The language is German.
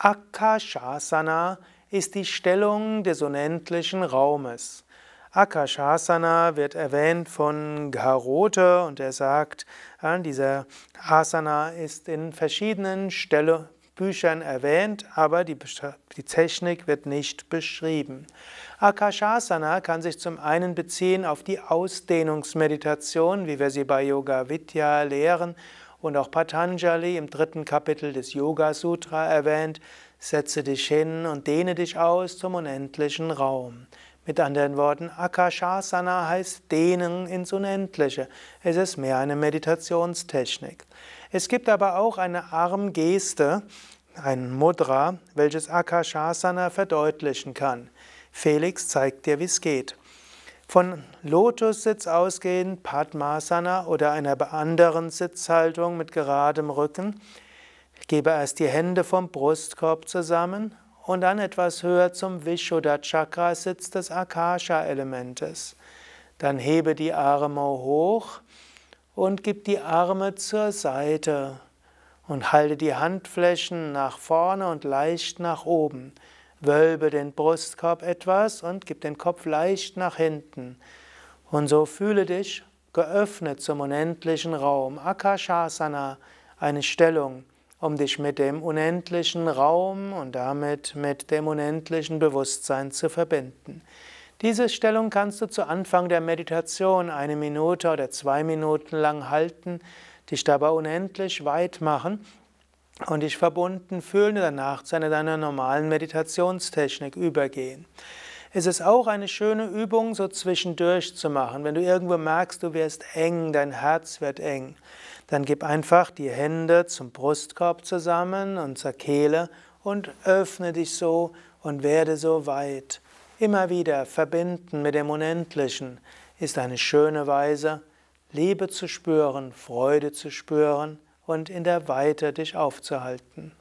Akashasana ist die Stellung des unendlichen Raumes. Akashasana wird erwähnt von Garote und er sagt, äh, dieser Asana ist in verschiedenen Stelle, Büchern erwähnt, aber die, die, Technik wird nicht beschrieben. Akashasana kann sich zum einen beziehen auf die Ausdehnungsmeditation, wie wir sie bei Yoga Vidya lehren, und auch Patanjali im dritten Kapitel des Yoga Sutra erwähnt, setze dich hin und dehne dich aus zum unendlichen Raum. Mit anderen Worten, Akashasana heißt Dehnen ins Unendliche. Es ist mehr eine Meditationstechnik. Es gibt aber auch eine Armgeste, ein Mudra, welches Akashasana verdeutlichen kann. Felix zeigt dir, wie es geht. Von Lotussitz ausgehend, Padmasana oder einer anderen Sitzhaltung mit geradem Rücken, gebe erst die Hände vom Brustkorb zusammen und dann etwas höher zum Vishuddha Chakra Sitz des Akasha Elementes. Dann hebe die Arme hoch und gib die Arme zur Seite und halte die Handflächen nach vorne und leicht nach oben. Wölbe den Brustkorb etwas und gib den Kopf leicht nach hinten. Und so fühle dich geöffnet zum unendlichen Raum. Akashasana, eine Stellung, um dich mit dem unendlichen Raum und damit mit dem unendlichen Bewusstsein zu verbinden. Diese Stellung kannst du zu Anfang der Meditation eine Minute oder zwei Minuten lang halten, dich dabei unendlich weit machen und dich verbunden fühlen und danach zu einer deiner normalen Meditationstechnik übergehen. Es ist auch eine schöne Übung, so zwischendurch zu machen. Wenn du irgendwo merkst, du wirst eng, dein Herz wird eng, dann gib einfach die Hände zum Brustkorb zusammen und zur Kehle und öffne dich so und werde so weit. Immer wieder verbinden mit dem Unendlichen ist eine schöne Weise, Liebe zu spüren, Freude zu spüren, und in der Weite dich aufzuhalten.